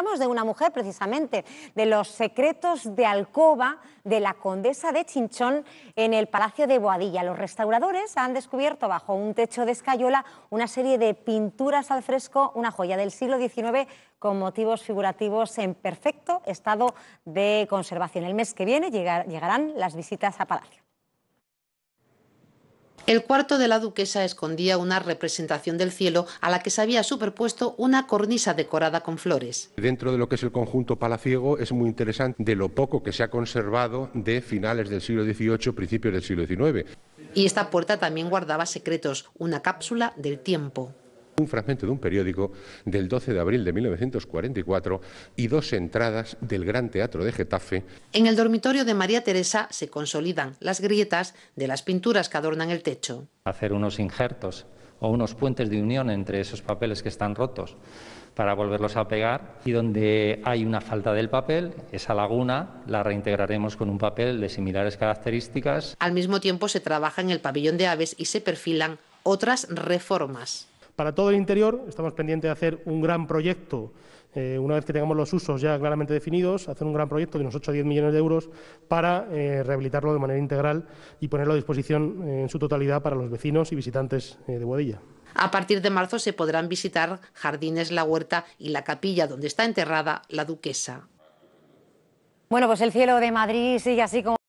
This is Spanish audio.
de una mujer precisamente, de los secretos de alcoba de la condesa de Chinchón en el Palacio de Boadilla. Los restauradores han descubierto bajo un techo de escayola una serie de pinturas al fresco, una joya del siglo XIX con motivos figurativos en perfecto estado de conservación. El mes que viene llegarán las visitas a Palacio. El cuarto de la duquesa escondía una representación del cielo a la que se había superpuesto una cornisa decorada con flores. Dentro de lo que es el conjunto palaciego es muy interesante de lo poco que se ha conservado de finales del siglo XVIII, principios del siglo XIX. Y esta puerta también guardaba secretos, una cápsula del tiempo un fragmento de un periódico del 12 de abril de 1944 y dos entradas del Gran Teatro de Getafe. En el dormitorio de María Teresa se consolidan las grietas de las pinturas que adornan el techo. Hacer unos injertos o unos puentes de unión entre esos papeles que están rotos para volverlos a pegar y donde hay una falta del papel, esa laguna la reintegraremos con un papel de similares características. Al mismo tiempo se trabaja en el pabellón de aves y se perfilan otras reformas. Para todo el interior, estamos pendientes de hacer un gran proyecto, eh, una vez que tengamos los usos ya claramente definidos, hacer un gran proyecto de unos 8 a 10 millones de euros para eh, rehabilitarlo de manera integral y ponerlo a disposición en su totalidad para los vecinos y visitantes eh, de Guadilla. A partir de marzo se podrán visitar jardines, la huerta y la capilla donde está enterrada la duquesa. Bueno, pues el cielo de Madrid sigue así como...